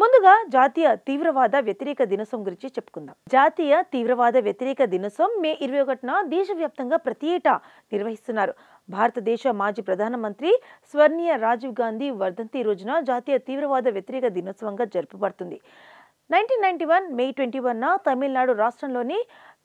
ముందుగా జాతీయ తీవ్రవాద వ్యతిరేక దినోత్సవం గురించి చెప్పుకుందాం జాతీయ తీవ్రవాద వ్యతిరేక దినోత్సవం మే ఇరవై ఒకటిన దేశవ్యాప్తంగా ప్రతి ఏటా నిర్వహిస్తున్నారు భారతదేశ మాజీ ప్రధానమంత్రి స్వర్ణీయ రాజీవ్ గాంధీ వర్ధంతి రోజున జాతీయ తీవ్రవాద వ్యతిరేక దినోత్సవంగా జరుపబడుతుంది nineteen ninety one May twenty వన్న తమిళనాడు రాష్ట్రంలోని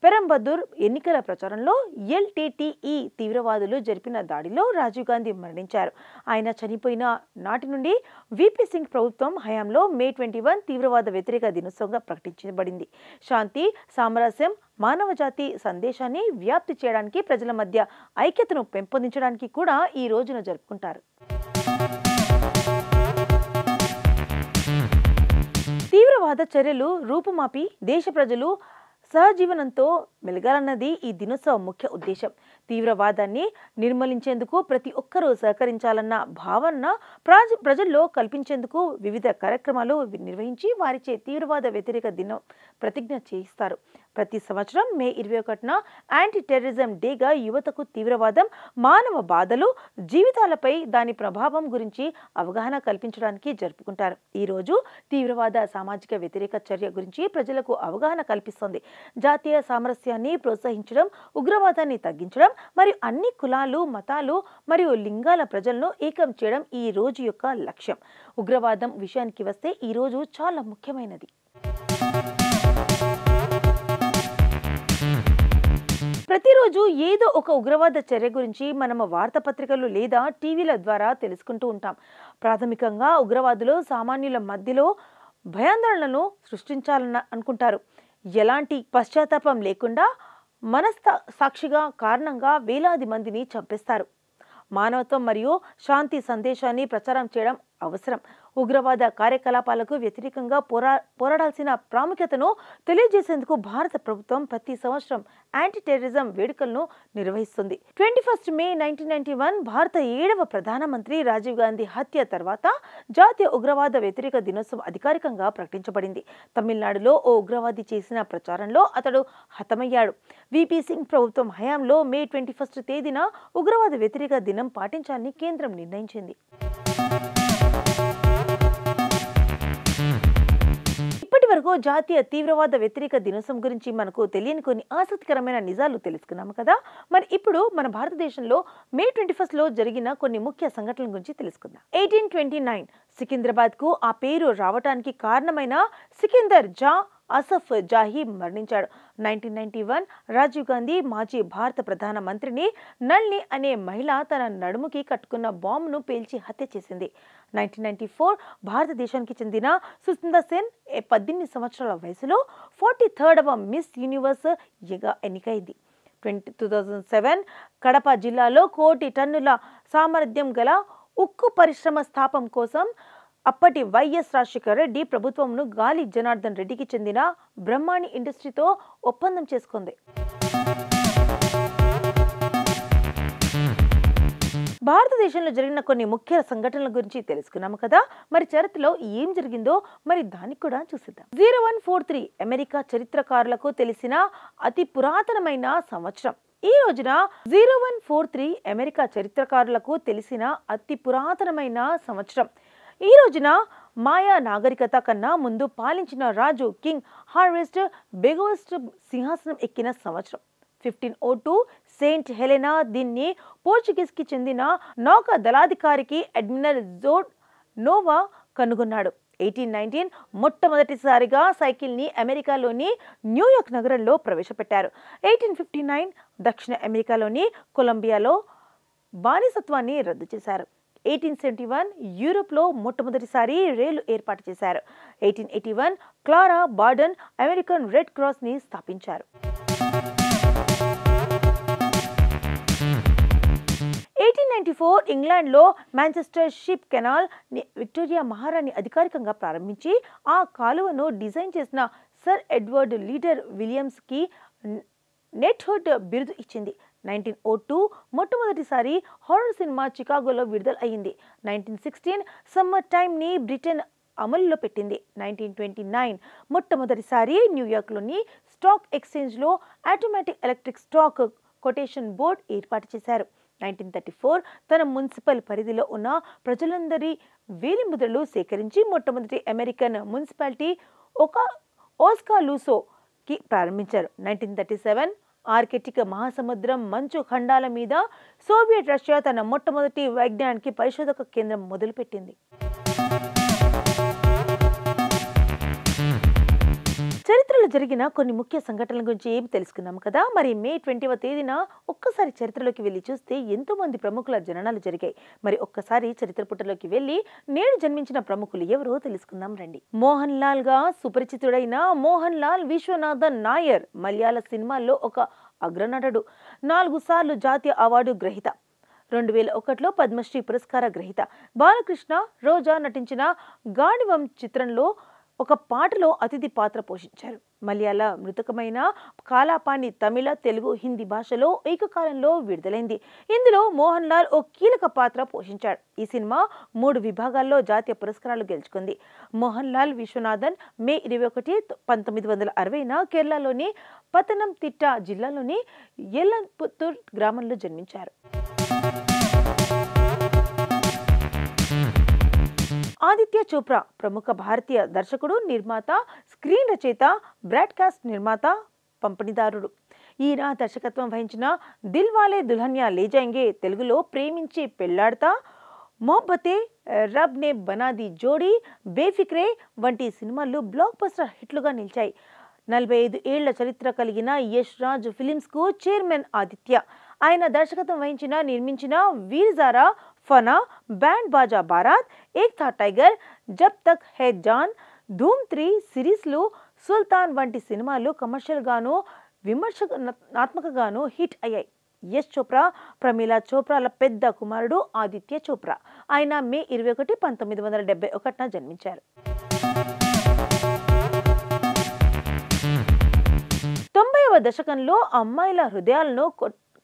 పెరంబదూర్ ఎన్నికల ప్రచారంలో ఎల్టీటీఈ తీవ్రవాదులు జరిపిన దాడిలో రాజీవ్ గాంధీ మరణించారు ఆయన చనిపోయిన నాటి నుండి విపి సింగ్ ప్రభుత్వం హయాంలో మే ట్వంటీ వన్ తీవ్రవాద వ్యతిరేక దినోత్సవంగా ప్రకటించబడింది శాంతి సామరస్యం మానవజాతి సందేశాన్ని వ్యాప్తి చేయడానికి ప్రజల మధ్య ఐక్యతను పెంపొందించడానికి కూడా ఈ రోజున జరుపుకుంటారు తీవ్రవాద చర్యలు రూపుమాపి దేశ ప్రజలు సహజీవనంతో మెలగాలన్నది ఈ దినోత్సవ ముఖ్య ఉద్దేశం తీవ్రవాదాన్ని నిర్మలించేందుకు ప్రతి ఒక్కరూ సహకరించాలన్న భావన ప్రాజ ప్రజల్లో కల్పించేందుకు వివిధ కార్యక్రమాలు నిర్వహించి వారిచే తీవ్రవాద వ్యతిరేక దినం ప్రతిజ్ఞ చేయిస్తారు ప్రతి సంవత్సరం మే ఇరవై ఒకటిన యాంటీ టెర్రరిజం డేగా యువతకు తీవ్రవాదం మానవ బాధలు జీవితాలపై దాని ప్రభావం గురించి అవగాహన కల్పించడానికి జరుపుకుంటారు ఈరోజు తీవ్రవాద సామాజిక వ్యతిరేక చర్య గురించి ప్రజలకు అవగాహన కల్పిస్తుంది జాతీయ సామరస్యాన్ని ప్రోత్సహించడం ఉగ్రవాదాన్ని తగ్గించడం మరియు అన్ని కులాలు మతాలు మరియు లింగాల ప్రజలను ఏకం చేయడం ఈ రోజు యొక్క లక్ష్యం ఉగ్రవాదం విషయానికి వస్తే ఈ రోజు చాలా ముఖ్యమైనది ప్రతిరోజు ఏదో ఒక ఉగ్రవాద చర్య గురించి మనం వార్తాపత్రికలు లేదా టీవీల ద్వారా తెలుసుకుంటూ ఉంటాం ప్రాథమికంగా ఉగ్రవాదులు సామాన్యుల మధ్యలో భయాందోళనను సృష్టించాలని అనుకుంటారు ఎలాంటి పశ్చాత్తాపం లేకుండా మనస్త సాక్షిగా కారణంగా వేలాది మందిని చంపేస్తారు మానవత్వం మరియు శాంతి సందేశాన్ని ప్రచారం చేయడం అవసరం ఉగ్రవాద కార్యకలాపాలకు వ్యతిరేకంగా పోరా పోరాడాల్సిన ప్రాముఖ్యతను తెలియజేసేందుకు భారత ప్రభుత్వం ప్రతి సంవత్సరం యాంటీ టెర్రరిజం వేడుకలను నిర్వహిస్తుంది twenty first May nineteen ninety one భారత ఏడవ ప్రధానమంత్రి రాజీవ్ గాంధీ హత్య తర్వాత జాతీయ ఉగ్రవాద వ్యతిరేక దినోత్సవం అధికారికంగా ప్రకటించబడింది తమిళనాడులో ఓ ఉగ్రవాది చేసిన ప్రచారంలో అతడు హతమయ్యాడు విపి సింగ్ ప్రభుత్వం హయాంలో మే ట్వంటీ ఫస్ట్ తేదీన ఉగ్రవాద వ్యతిరేక దినం పాటించాలని కేంద్రం నిర్ణయించింది ఇదిగో జాతీయ తీవ్రవాద వ్యతిరేక దినోత్సవం గురించి మనకు తెలియని కొన్ని ఆసక్తికరమైన నిజాలు తెలుసుకున్నాము కదా మరి ఇప్పుడు మన భారతదేశంలో మే ట్వంటీ లో జరిగిన కొన్ని ముఖ్య సంఘటనల గురించి తెలుసుకుందాం ఎయిటీన్ ట్వంటీ నైన్ కు ఆ పేరు రావటానికి కారణమైన సికిందర్ జా అసఫ్ జాహీ మరణించాడు nineteen ninety one Rajiv Gandhi మాజీ భారత ప్రధాన మంత్రిని నల్ని అనే మహిళ తన నడుముకి కట్టుకున్న బాంబును పేల్చి హత్య చేసింది నైన్టీన్ నైన్టీ ఫోర్ భారతదేశానికి చెందిన సుస్మిత సేన్ పద్దెనిమిది సంవత్సరాల వయసులో ఫార్టీ థర్డవ మిస్ యూనివర్స్ ఎన్నికైంది twenty two thousand seven Kadapa జిల్లాలో కోటి టన్నుల సామర్థ్యం గల ఉక్కు పరిశ్రమ స్థాపం కోసం అప్పటి వైఎస్ రాజశేఖర రెడ్డి ప్రభుత్వంను గాలి జనార్దన్ రెడ్డికి చెందిన బ్రహ్మాణి ఇండస్ట్రీతో ఒప్పందం చేసుకుంది భారతదేశంలో జరిగిన కొన్ని ముఖ్య సంఘటనల గురించి తెలుసుకున్నాము కదా మరి చరిత్రలో ఏం జరిగిందో మరి దానికి కూడా చూసిద్దాం zero one four three America చరిత్రకారులకు తెలిసిన అతి పురాతనమైన సంవత్సరం ఈ రోజున zero one four three America చరిత్రకారులకు తెలిసిన అతి పురాతనమైన సంవత్సరం ఈ రోజున మాయా నాగరికత కన్నా ముందు పాలించిన రాజు కింగ్ హార్వెస్ట్ బెగోస్ట్ సింహాసనం ఎక్కిన సంవత్సరం fifteen O two Saint Helena దీన్ని పోర్చుగీస్కి చెందిన నౌకా దళాధికారికి అడ్మిరల్ జోడ్ నోవా కనుగొన్నాడు ఎయిటీన్ నైన్టీన్ మొట్టమొదటిసారిగా సైకిల్ని అమెరికాలోని న్యూయార్క్ నగరంలో ప్రవేశపెట్టారు ఎయిటీన్ ఫిఫ్టీ నైన్ దక్షిణ అమెరికాలోని కొలంబియాలో బానిసత్వాన్ని రద్దు చేశారు ఎయిటీన్ సెవెంటీ వన్ యూరోప్లో మొట్టమొదటిసారి రైలు ఏర్పాటు చేశారు eighteen eighty one Clara Barton American red క్రాస్ని స్థాపించారు ఎయిటీన్ నైన్టీ ఫోర్ ఇంగ్లాండ్లో మాంచెస్టర్ షిప్ కెనాల్ విక్టోరియా మహారాణి అధికారికంగా ప్రారంభించి ఆ కాలువను డిజైన్ చేసిన సర్ ఎడ్వర్డ్ లీడర్ విలియమ్స్కి నెట్హుడ్ బిరుదు ఇచ్చింది నైన్టీన్ ఓ టూ మొట్టమొదటిసారి హారర్ సినిమా చికాగోలో విడుదల అయింది నైన్టీన్ సిక్స్టీన్ సమ్మర్ టైమ్ని బ్రిటన్ అమలులో పెట్టింది నైన్టీన్ ట్వంటీ నైన్ మొట్టమొదటిసారి న్యూయార్క్లోని స్టాక్ ఎక్స్చేంజ్లో automatic electric stock quotation board ఏర్పాటు చేశారు నైన్టీన్ థర్టీ ఫోర్ తన మున్సిపల్ పరిధిలో ఉన్న ప్రజలందరి వేలి ముద్రలు సేకరించి మొట్టమొదటి అమెరికన్ మున్సిపాలిటీ ఒక ఓస్కా లూసోకి ప్రారంభించారు నైన్టీన్ థర్టీ సెవెన్ ఆర్కిటిక్ మహాసముద్రం మంచు ఖండాల మీద సోవియట్ రష్యా తన మొట్టమొదటి వైజ్ఞానికి పరిశోధక కేంద్రం మొదలుపెట్టింది చరిత్రలో జరిగిన కొన్ని ముఖ్య సంఘటనల గురించి ఏమి తెలుసుకున్నాం కదా మరి మే ట్వంటీవ తేదీన ఒక్కసారి చరిత్రలోకి వెళ్ళి చూస్తే ఎంతో మంది ప్రముఖుల జననాలు జరిగాయి మరి ఒక్కసారి చరిత్ర పుటలోకి వెళ్ళి నేను జన్మించిన ప్రముఖులు ఎవరో తెలుసుకుందాం రండి మోహన్ లాల్ గా సుపరిచితుడైన మోహన్ లాల్ విశ్వనాథన్ నాయర్ మలయాళ సినిమాల్లో ఒక అగ్రనటుడు నాలుగు సార్లు జాతీయ అవార్డు గ్రహీత రెండు వేల ఒకటిలో పద్మశ్రీ పురస్కార గ్రహీత బాలకృష్ణ రోజా నటించిన గాడివం చిత్రంలో ఒక పాటలో అతిథి పాత్ర పోషించారు మలయాళ మృతకమైన కాలాపాని తమిళ తెలుగు హిందీ భాషలో ఏకకాలంలో విడుదలైంది ఇందులో మోహన్ లాల్ ఓ కీలక పాత్ర పోషించాడు ఈ సినిమా మూడు విభాగాల్లో జాతీయ పురస్కారాలు గెలుచుకుంది మోహన్ లాల్ విశ్వనాథన్ మే ఇరవై ఒకటి పంతొమ్మిది వందల అరవైన కేరళలోని పతనంతిట్ట జిల్లాలోని ఎల్లంపుత్తూర్ గ్రామంలో జన్మించారు ఆదిత్య చోప్రా ప్రముఖ భారతీయ దర్శకుడు నిర్మాత స్క్రీన్ రచయిత బ్రాడ్కాస్ట్ నిర్మాత పంపిణీదారుడు ఈయన దర్శకత్వం వహించిన దిల్వాలే దుల్హన్యా లేజాంగే తెలుగులో ప్రేమించి పెళ్లాడతా మొహబ్బతే రబ్ నే బనాది జోడీ బేఫిక్రే వంటి సినిమాలు బ్లాక్ బస్టర్ హిట్లుగా నిలిచాయి నలభై ఐదు ఏళ్ల చరిత్ర కలిగిన యష్ రాజ్ ఫిలిమ్స్కు చైర్మన్ ఆదిత్య ఆయన దర్శకత్వం వహించిన నిర్మించిన వీర్జారా फना बैंड बाजा बारात एक था టైగర్ జబ్ తక్ హే జాన్ ధూమ్ త్రీ సిరీస్లు సుల్తాన్ వంటి సినిమాలు కమర్షియల్గాను విమర్శనాత్మకగాను హిట్ అయ్యాయి యశ్ చోప్రా ప్రమీలా చోప్రాల పెద్ద కుమారుడు ఆదిత్య చోప్రా ఆయన మే ఇరవై ఒకటి పంతొమ్మిది వందల డెబ్బై ఒకటిన జన్మించారు తొంభైవ దశకంలో అమ్మాయిల హృదయాలను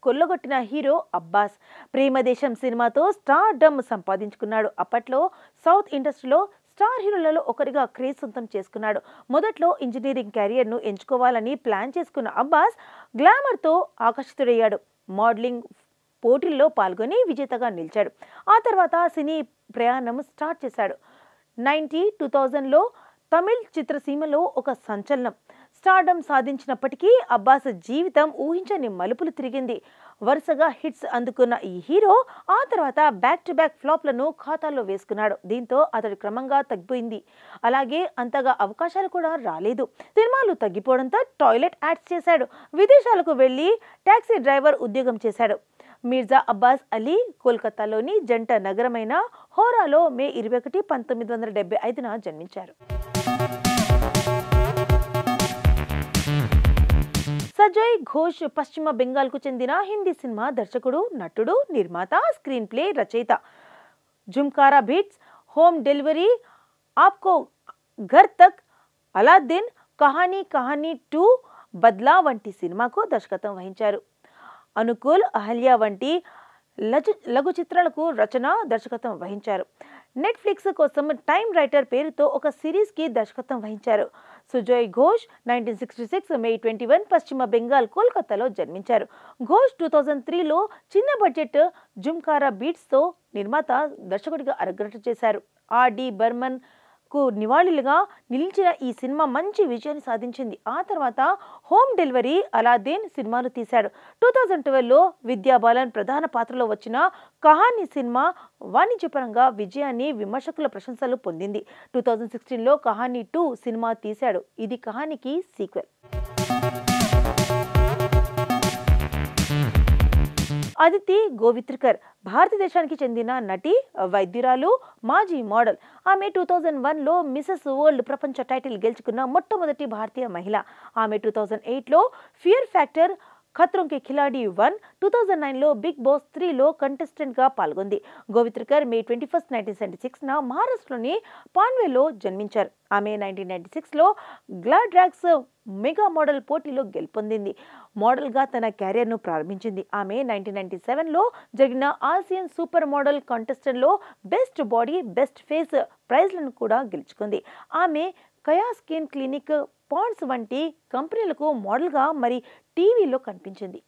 కొల్లగొట్టిన హీరో అబ్బాస్ ప్రేమదేశం సినిమాతో స్టార్ డమ్ సంపాదించుకున్నాడు అప్పట్లో సౌత్ ఇండస్ట్రీలో స్టార్ హీరోలలో ఒకరిగా క్రేజ్ సొంతం చేసుకున్నాడు మొదట్లో ఇంజనీరింగ్ కెరియర్ను ఎంచుకోవాలని ప్లాన్ చేసుకున్న అబ్బాస్ గ్లామర్తో ఆకర్షితుడయ్యాడు మోడలింగ్ పోటీల్లో పాల్గొని విజేతగా నిలిచాడు ఆ తర్వాత సినీ ప్రయాణం స్టార్ట్ చేశాడు నైన్టీ టూ థౌజండ్లో తమిళ్ చిత్రసీమలో ఒక సంచలనం స్టార్డమ్ సాధించినప్పటికీ అబ్బాస్ జీవితం ఊహించని మలుపులు తిరిగింది వరుసగా హిట్స్ అందుకున్న ఈ హీరో ఆ తర్వాత బ్యాక్ టు బ్యాక్ ఫ్లాప్లను ఖాతాలో వేసుకున్నాడు దీంతో అతడు క్రమంగా తగ్గిపోయింది అలాగే అంతగా అవకాశాలు కూడా రాలేదు సినిమాలు తగ్గిపోవడంతో టాయిలెట్ యాడ్స్ చేశాడు విదేశాలకు వెళ్ళి ట్యాక్సీ డ్రైవర్ ఉద్యోగం చేశాడు మీర్జా అబ్బాస్ అలీ కోల్కతాలోని జంట నగరమైన హోరాలో మే ఇరవై ఒకటి పంతొమ్మిది వందల డెబ్బై ఐదున జన్మించారు కలజోయ్ ఘోష్ పశ్చిమ బెంగాల్కు చెందిన హిందీ సినిమా దర్శకుడు నటుడు నిర్మాత స్క్రీన్ ప్లే రచయిత Jhankaar beats home delivery Aapko Ghar Tak Aladin Kahaani Kahaani two Badla వంటి సినిమాకు దర్శకత్వం వహించారు అనుకూల్ అహల్యా వంటి లఘు లఘు చిత్రాలకు రచన దర్శకత్వం వహించారు నెట్ఫ్లిక్స్ కోసం టైం రైటర్ పేరుతో ఒక సిరీస్కి దర్శకత్వం వహించారు Sujoy Ghosh nineteen sixty six May twenty one పశ్చిమ బెంగాల్ కోల్కతాలో జన్మించారు ఘోష్ టూ థౌజండ్ త్రీలో చిన్న బడ్జెట్ జుమ్కారా బీట్స్తో నిర్మాత దర్శకుడిగా అరగ్రట చేశారు ఆర్డి బర్మన్ కు నివాళులుగా నిలిచిన ఈ సినిమా మంచి విజయాన్ని సాధించింది ఆ తర్వాత హోమ్ డెలివరీ అలాదీన్ సినిమాను తీశాడు టూ థౌజండ్ ట్వెల్వ్లో విద్యా బాలన్ ప్రధాన పాత్రలో వచ్చిన కహాని సినిమా వాణిజ్యపరంగా విజయాన్ని విమర్శకుల ప్రశంసలు పొందింది టూ థౌజండ్ సిక్స్టీన్లో కహాని టూ సినిమా తీశాడు ఇది కహానికి సీక్వెల్ అదితి గోవిత్రికర్ భారతదేశానికి చెందిన నటి వైద్యురాలు మాజీ మోడల్ ఆమె టూ థౌజండ్ వన్లో మిసెస్ వరల్డ్ ప్రపంచ టైటిల్ గెలుచుకున్న మొట్టమొదటి భారతీయ మహిళ ఆమె టూ థౌజండ్ ఎయిట్లో fear factor Khatron Ki Khiladi one two thousand నైన్లో బిగ్ బాస్ త్రీలో కంటెస్టెంట్గా పాల్గొంది Gowitrikar May twenty first nineteen seventy సిక్స్న మహారాష్ట్రలోని పాన్వేలో జన్మించారు ఆమె నైన్టీన్ నైన్టీ సిక్స్లో గ్లాడ్రాక్స్ మెగా మోడల్ పోటీలో గెలుపొందింది మోడల్గా తన క్యారియర్ను ప్రారంభించింది ఆమె నైన్టీన్ నైన్టీ సెవెన్లో జరిగిన ఆసియన్ సూపర్ మోడల్ కంటెస్టెంట్లో బెస్ట్ బాడీ బెస్ట్ ఫేస్ ప్రైజ్లను కూడా గెలుచుకుంది ఆమె కయా స్కిన్ క్లినిక్ పాండ్స్ వంటి కంపెనీలకు మోడల్గా మరి టీవీలో కనిపించింది